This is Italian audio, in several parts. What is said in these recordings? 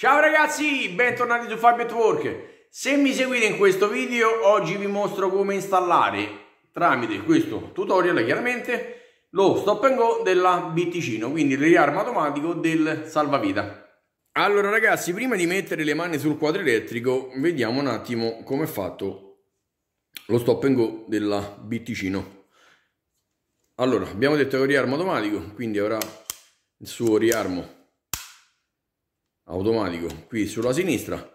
Ciao ragazzi, bentornati su Fabio Network. Se mi seguite in questo video, oggi vi mostro come installare tramite questo tutorial, chiaramente, lo stop and go della BTCino, quindi il riarmo automatico del salvavita. Allora ragazzi, prima di mettere le mani sul quadro elettrico, vediamo un attimo come è fatto lo stop and go della BTCino. Allora, abbiamo detto che è un riarmo automatico, quindi avrà il suo riarmo automatico qui sulla sinistra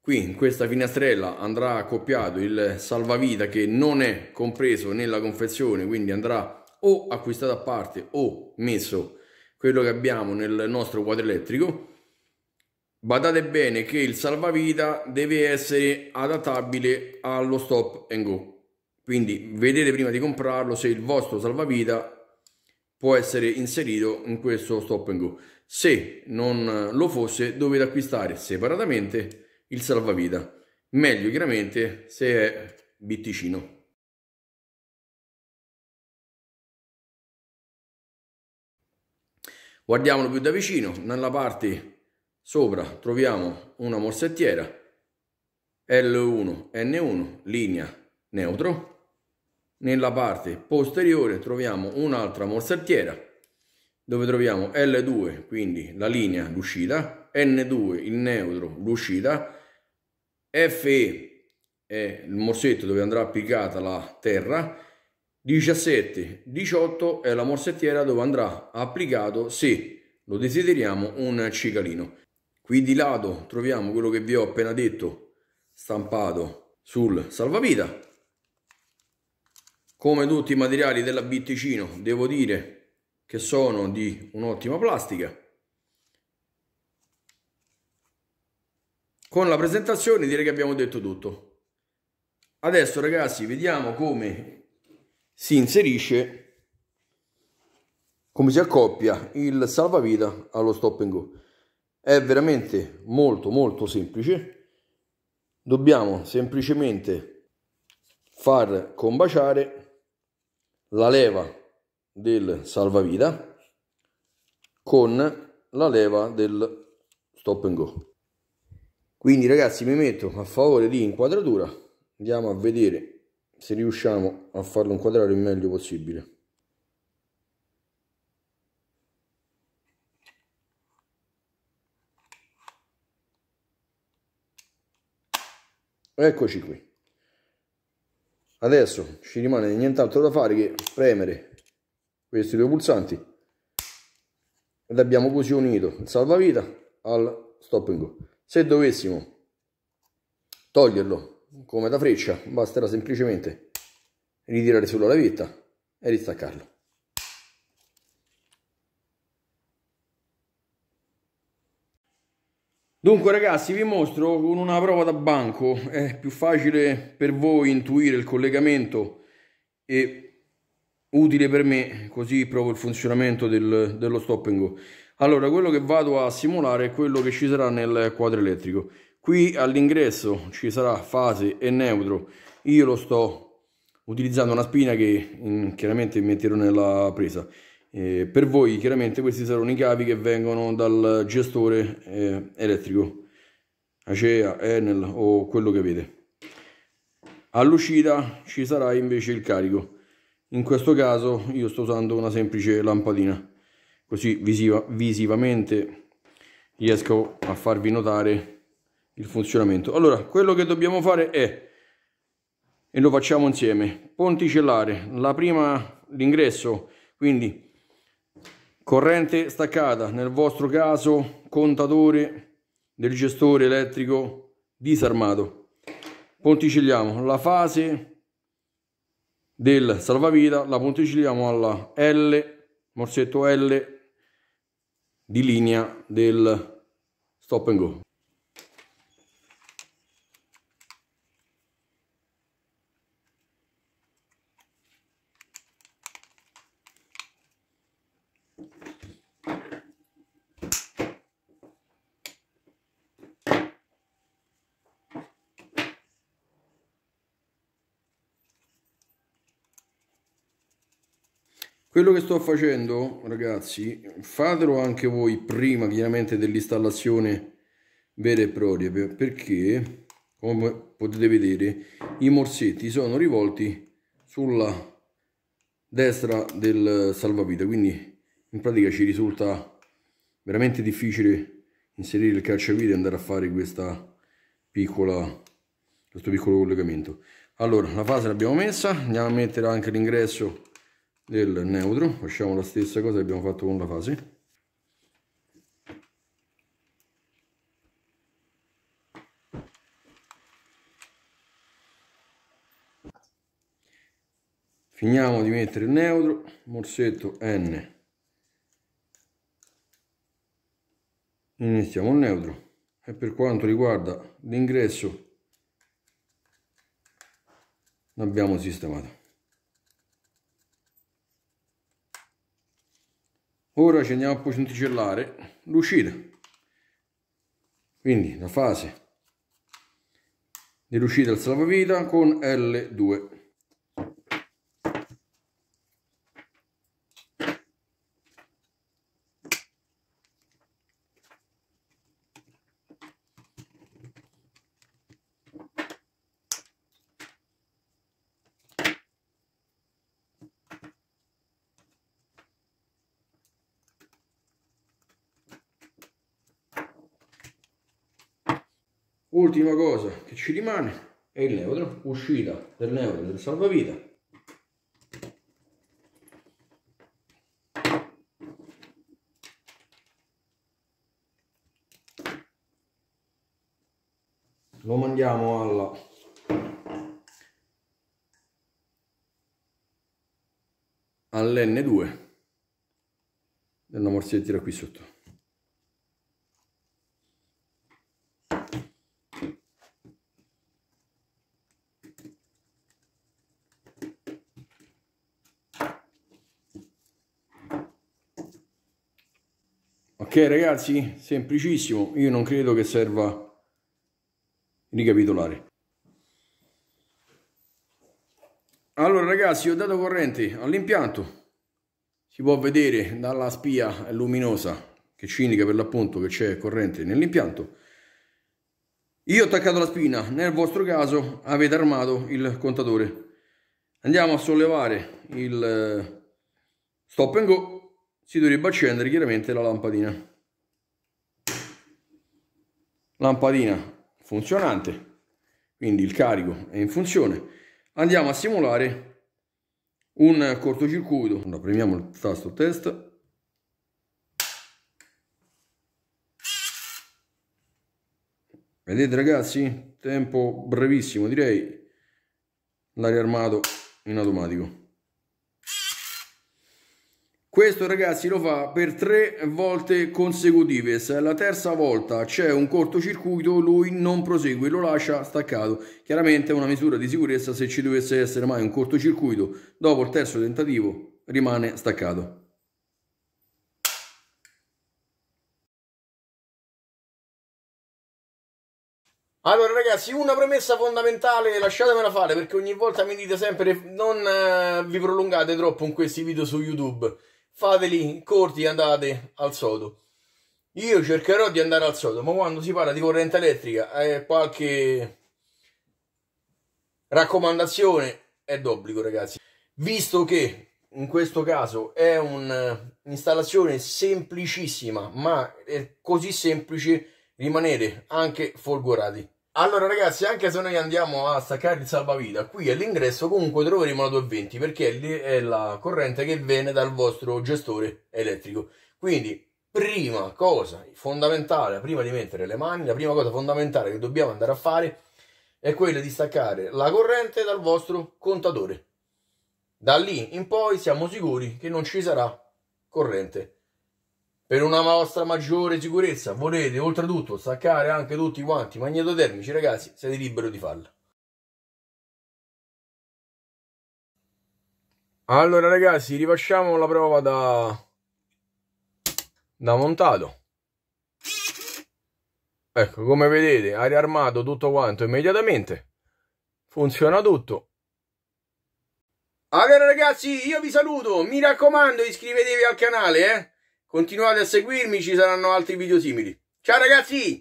qui in questa finestrella andrà accoppiato il salvavita che non è compreso nella confezione quindi andrà o acquistato a parte o messo quello che abbiamo nel nostro quadro elettrico badate bene che il salvavita deve essere adattabile allo stop and go quindi vedete prima di comprarlo se il vostro salvavita può essere inserito in questo stop and go. Se non lo fosse, dovete acquistare separatamente il salvavita. Meglio chiaramente se è bitticino. Guardiamolo più da vicino, nella parte sopra troviamo una morsettiera L1, N1, linea neutro, nella parte posteriore troviamo un'altra morsettiera dove troviamo L2, quindi la linea, d'uscita N2, il neutro, l'uscita, FE è il morsetto dove andrà applicata la terra, 17, 18 è la morsettiera dove andrà applicato, se lo desideriamo, un cicalino. Qui di lato troviamo quello che vi ho appena detto stampato sul salvavita come tutti i materiali della Bitticino devo dire che sono di un'ottima plastica con la presentazione direi che abbiamo detto tutto adesso ragazzi vediamo come si inserisce come si accoppia il salvavita allo stop and go è veramente molto molto semplice dobbiamo semplicemente far combaciare la leva del salvavita con la leva del stop and go quindi ragazzi mi metto a favore di inquadratura andiamo a vedere se riusciamo a farlo inquadrare il meglio possibile eccoci qui adesso ci rimane nient'altro da fare che premere questi due pulsanti ed abbiamo così unito il salvavita al stop and go se dovessimo toglierlo come da freccia basterà semplicemente ritirare sulla levetta e ristaccarlo Dunque ragazzi vi mostro con una prova da banco, è più facile per voi intuire il collegamento e utile per me, così provo il funzionamento del, dello stop and go. Allora quello che vado a simulare è quello che ci sarà nel quadro elettrico. Qui all'ingresso ci sarà fase e neutro, io lo sto utilizzando una spina che chiaramente metterò nella presa. Eh, per voi chiaramente questi saranno i cavi che vengono dal gestore eh, elettrico, Acea, Enel o quello che avete. All'uscita ci sarà invece il carico. In questo caso io sto usando una semplice lampadina, così visiva, visivamente riesco a farvi notare il funzionamento. Allora, quello che dobbiamo fare è, e lo facciamo insieme, ponticellare la prima l'ingresso, quindi corrente staccata nel vostro caso contatore del gestore elettrico disarmato ponticelliamo la fase del salvavita la ponticelliamo alla L morsetto L di linea del stop and go quello che sto facendo ragazzi fatelo anche voi prima chiaramente dell'installazione vera e propria perché come potete vedere i morsetti sono rivolti sulla destra del salvavita quindi in pratica ci risulta veramente difficile inserire il calciavite e andare a fare questa piccola questo piccolo collegamento allora la fase l'abbiamo messa andiamo a mettere anche l'ingresso del neutro facciamo la stessa cosa che abbiamo fatto con la fase finiamo di mettere il neutro morsetto n iniziamo il neutro e per quanto riguarda l'ingresso l'abbiamo sistemato ora ci andiamo a potenziare l'uscita quindi la fase dell'uscita al salvavita con L2 ultima cosa che ci rimane è il neutro uscita del neutro del salvavita lo mandiamo alla all'N2 e andiamo tira qui sotto Ok ragazzi, semplicissimo, io non credo che serva ricapitolare. Allora ragazzi, ho dato corrente all'impianto, si può vedere dalla spia luminosa che ci indica per l'appunto che c'è corrente nell'impianto. Io ho attaccato la spina, nel vostro caso avete armato il contatore. Andiamo a sollevare il eh, stop and go si dovrebbe accendere chiaramente la lampadina. Lampadina funzionante, quindi il carico è in funzione. Andiamo a simulare un cortocircuito. Allora, premiamo il tasto test. Vedete ragazzi? Tempo brevissimo direi. L'aria armato in automatico. Questo ragazzi lo fa per tre volte consecutive, se la terza volta c'è un cortocircuito lui non prosegue, lo lascia staccato. Chiaramente è una misura di sicurezza se ci dovesse essere mai un cortocircuito, dopo il terzo tentativo rimane staccato. Allora ragazzi, una premessa fondamentale, lasciatemela fare perché ogni volta mi dite sempre non eh, vi prolungate troppo in questi video su YouTube fateli corti e andate al sodo. Io cercherò di andare al sodo, ma quando si parla di corrente elettrica eh, qualche raccomandazione è d'obbligo ragazzi. Visto che in questo caso è un'installazione semplicissima, ma è così semplice rimanere anche folgorati. Allora ragazzi, anche se noi andiamo a staccare il salvavita, qui all'ingresso comunque troveremo la 220 perché è la corrente che viene dal vostro gestore elettrico. Quindi, prima cosa fondamentale, prima di mettere le mani, la prima cosa fondamentale che dobbiamo andare a fare è quella di staccare la corrente dal vostro contatore. Da lì in poi siamo sicuri che non ci sarà corrente per una vostra maggiore sicurezza volete oltretutto staccare anche tutti quanti i magnetotermici ragazzi, siete liberi di farlo. Allora ragazzi, rifacciamo la prova da, da montato. Ecco, come vedete, ha riarmato tutto quanto immediatamente. Funziona tutto. Allora ragazzi, io vi saluto. Mi raccomando, iscrivetevi al canale, eh. Continuate a seguirmi, ci saranno altri video simili. Ciao ragazzi!